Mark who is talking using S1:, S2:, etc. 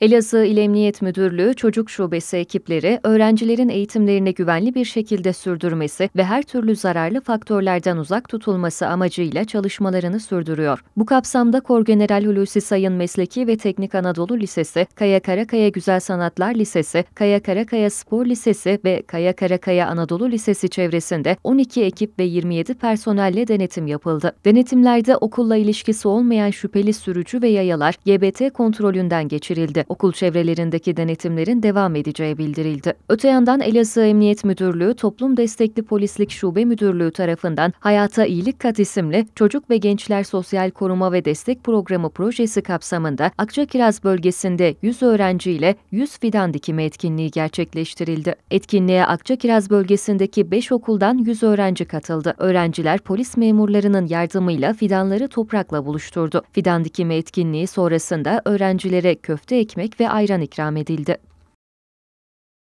S1: Elazığ İl Emniyet Müdürlüğü Çocuk Şubesi ekipleri öğrencilerin eğitimlerini güvenli bir şekilde sürdürmesi ve her türlü zararlı faktörlerden uzak tutulması amacıyla çalışmalarını sürdürüyor. Bu kapsamda Korgeneral Hulusi Sayın Mesleki ve Teknik Anadolu Lisesi, Kaya Karakaya Güzel Sanatlar Lisesi, Kaya Karakaya Spor Lisesi ve Kaya Karakaya Anadolu Lisesi çevresinde 12 ekip ve 27 personelle denetim yapıldı. Denetimlerde okulla ilişkisi olmayan şüpheli sürücü ve yayalar YBT kontrolünden geçirildi okul çevrelerindeki denetimlerin devam edeceği bildirildi. Öte yandan Elazığ Emniyet Müdürlüğü Toplum Destekli Polislik Şube Müdürlüğü tarafından Hayata İyilik Kat isimli Çocuk ve Gençler Sosyal Koruma ve Destek Programı projesi kapsamında Akçakiraz bölgesinde 100 öğrenciyle 100 fidan dikimi etkinliği gerçekleştirildi. Etkinliğe Akçakiraz bölgesindeki 5 okuldan 100 öğrenci katıldı. Öğrenciler polis memurlarının yardımıyla fidanları toprakla buluşturdu. Fidan dikimi etkinliği sonrasında öğrencilere köfte ekmeği ekmek ve ayran ikram edildi.